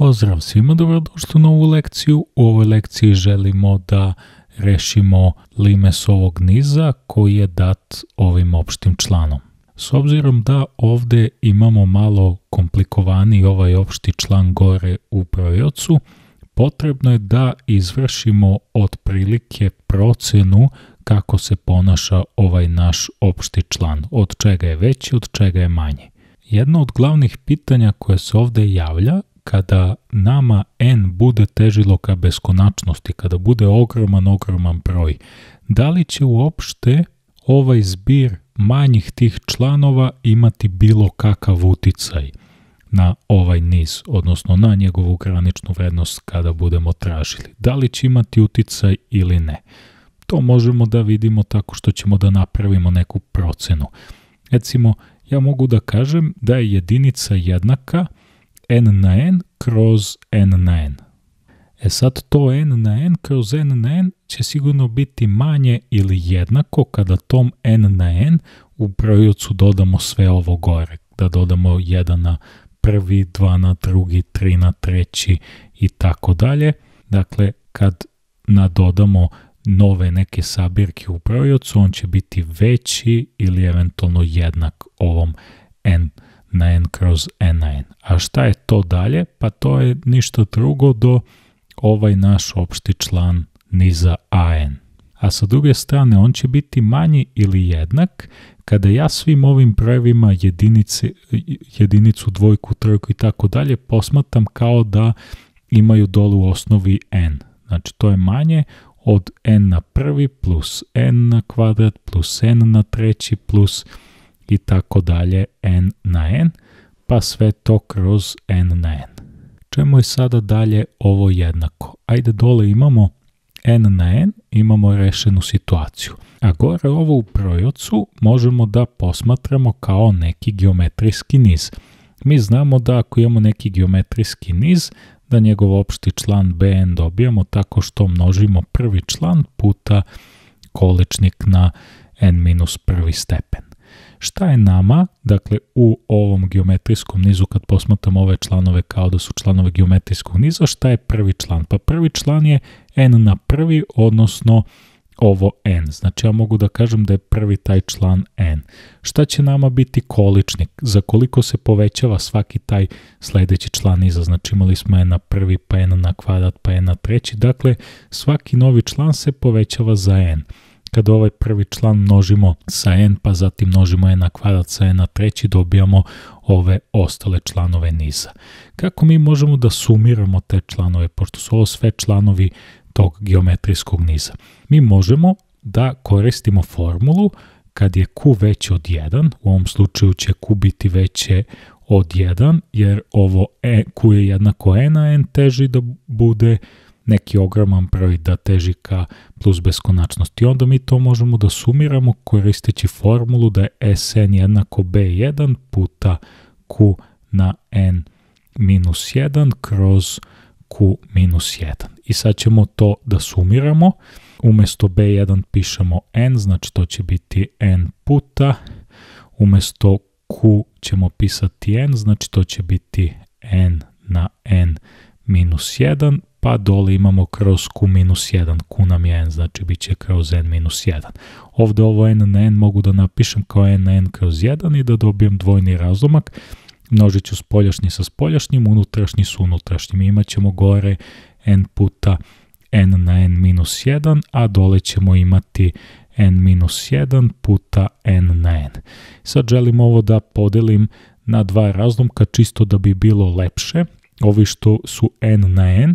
Pozdrav svima, dobrodošli u novu lekciju. U ovoj lekciji želimo da rešimo limes ovog niza koji je dat ovim opštim članom. S obzirom da ovdje imamo malo komplikovani ovaj opšti član gore u projocu, potrebno je da izvršimo otprilike procenu kako se ponaša ovaj naš opšti član, od čega je veći, od čega je manji. Jedno od glavnih pitanja koje se ovdje javlja kada nama n bude težilo ka beskonačnosti, kada bude ogroman, ogroman broj, da li će uopšte ovaj zbir manjih tih članova imati bilo kakav uticaj na ovaj niz, odnosno na njegovu graničnu vrednost kada budemo tražili. Da li će imati uticaj ili ne? To možemo da vidimo tako što ćemo da napravimo neku procenu. Recimo, ja mogu da kažem da je jedinica jednaka – n na n kroz n na n. E sad to n na n kroz n na n će sigurno biti manje ili jednako kada tom n na n u brojucu dodamo sve ovo gore. Da dodamo 1 na prvi, 2 na drugi, 3 na treći i tako dalje. Dakle, kad nadodamo nove neke sabirke u brojucu, on će biti veći ili eventualno jednak ovom n n kroz n A šta je to dalje? Pa to je ništa drugo do ovaj naš opšti član niza an. A sa druge strane, on će biti manji ili jednak kada ja svim ovim brojevima jedinicu, dvojku, trojku i tako dalje posmatam kao da imaju dolu u osnovi n. Znači to je manje od n na prvi plus n na kvadrat plus n na treći plus i tako dalje n na n, pa sve to kroz n na n. Čemu je sada dalje ovo jednako? Ajde dole imamo n na n, imamo rešenu situaciju. A gore ovo u projocu možemo da posmatramo kao neki geometrijski niz. Mi znamo da ako imamo neki geometrijski niz, da njegov opšti član bn dobijamo tako što množimo prvi član puta količnik na n minus prvi stepen. Šta je nama, dakle u ovom geometrijskom nizu kad posmatram ove članove kao da su članove geometrijskog niza, šta je prvi član? Pa prvi član je n na prvi, odnosno ovo n. Znači ja mogu da kažem da je prvi taj član n. Šta će nama biti količnik? Za koliko se povećava svaki taj sljedeći član iza? Znači imali smo n na prvi, pa n na kvadrat, pa n na treći. Dakle, svaki novi član se povećava za n. Kad ovaj prvi član množimo sa n, pa zatim množimo n na kvadrat sa n na treći, dobijamo ove ostale članove niza. Kako mi možemo da sumiramo te članove, pošto su ovo sve članovi tog geometrijskog niza? Mi možemo da koristimo formulu kad je q veće od 1, u ovom slučaju će q biti veće od 1, jer ovo e, q je jednako n, a n teži da bude neki ogroman broj da teži ka plus beskonačnosti. I onda mi to možemo da sumiramo koristeći formulu da je Sn jednako B1 puta Q na N minus 1 kroz Q minus 1. I sad ćemo to da sumiramo. Umjesto B1 pišemo N, znači to će biti N puta. Umjesto Q ćemo pisati N, znači to će biti N na N minus 1 pa dole imamo kroz q minus 1, q nam je n, znači bit će kroz n minus 1. Ovdje ovo n na n mogu da napišem kao n na n kroz 1 i da dobijem dvojni razlomak, množit ću spoljašnji sa spoljašnjim, unutrašnji sa unutrašnjim. Imat ćemo gore n puta n na n minus 1, a dole ćemo imati n minus 1 puta n na n. Sad želim ovo da podelim na dva razlomka čisto da bi bilo lepše, ovi što su n na n,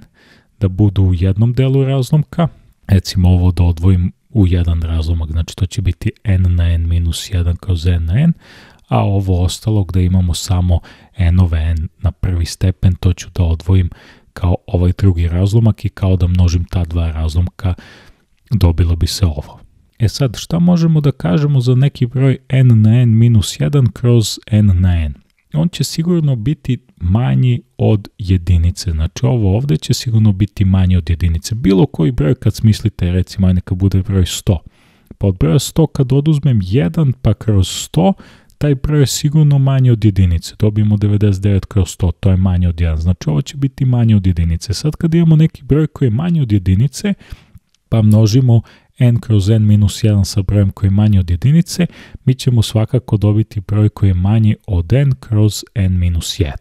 da budu u jednom delu razlomka, recimo ovo da odvojim u jedan razlomak, znači to će biti n na n minus 1 kroz n na n, a ovo ostalo da imamo samo n ove n na prvi stepen, to ću da odvojim kao ovaj drugi razlomak i kao da množim ta dva razlomka dobilo bi se ovo. E sad, šta možemo da kažemo za neki broj n na n minus 1 kroz n na n? on će sigurno biti manji od jedinice. Znači ovo ovdje će sigurno biti manji od jedinice. Bilo koji broj kad smislite, recimo neka bude broj 100. Pa od broja 100 kad oduzmem 1 pa kroz 100, taj broj je sigurno manji od jedinice. Dobijemo 99 kroz 100, to je manje od 1. Znači ovo će biti manje od jedinice. Sad kad imamo neki broj koji je manji od jedinice, pa množimo n kroz n minus 1 sa brojem koji je manji od jedinice, mi ćemo svakako dobiti broj koji je manji od n kroz n minus 1.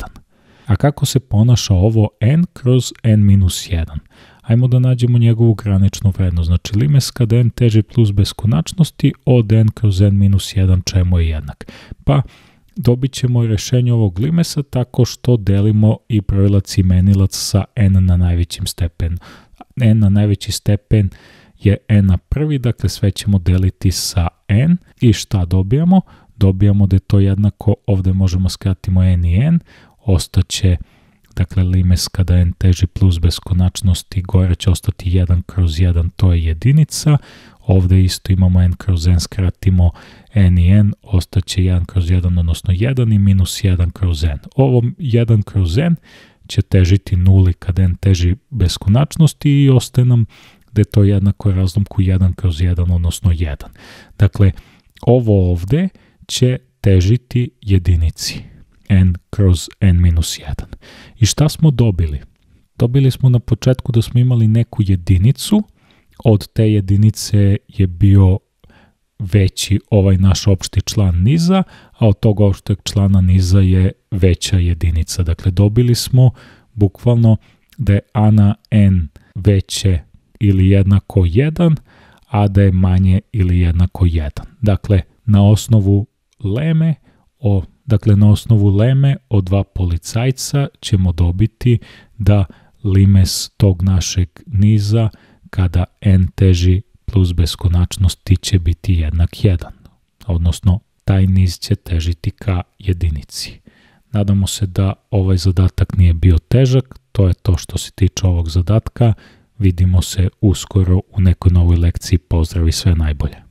A kako se ponaša ovo n kroz n minus 1? Ajmo da nađemo njegovu graničnu vrednost. Znači limes kada n teže plus beskonačnosti od n kroz n minus 1 čemu je jednak. Pa dobit ćemo rješenje ovog limesa tako što delimo i brojilac i menilac sa n na najvećim stepen n na najveći stepen je n e na prvi, dakle sve ćemo deliti sa n i šta dobijamo? Dobijamo da je to jednako, ovdje možemo skratimo n i n, ostaće dakle limes kada n teži plus beskonačnosti, gore će ostati 1 kroz 1, to je jedinica, ovdje isto imamo n kroz n, skratimo n i n, ostaće 1 kroz 1, odnosno 1 i minus 1 kroz n. Ovo 1 kroz n će težiti nuli kada n teži beskonačnosti i ostaje nam da je to jednako razlomku 1 kroz 1, odnosno 1. Dakle, ovo ovde će težiti jedinici n kroz n minus 1. I šta smo dobili? Dobili smo na početku da smo imali neku jedinicu, od te jedinice je bio veći ovaj naš opšti član niza, a od tog opšteg člana niza je veća jedinica. Dakle, dobili smo bukvalno da je a na n veće ili jednako 1, a da je manje ili jednako 1. Dakle, na osnovu leme o dakle na osnovu leme od dva policajca ćemo dobiti da limes tog našeg niza kada n teži plus beskonačnosti će biti jednak 1, odnosno taj niz će težiti ka jedinici. Nadamo se da ovaj zadatak nije bio težak, to je to što se tiče ovog zadatka. Vidimo se uskoro u nekoj novoj lekciji. Pozdrav i sve najbolje.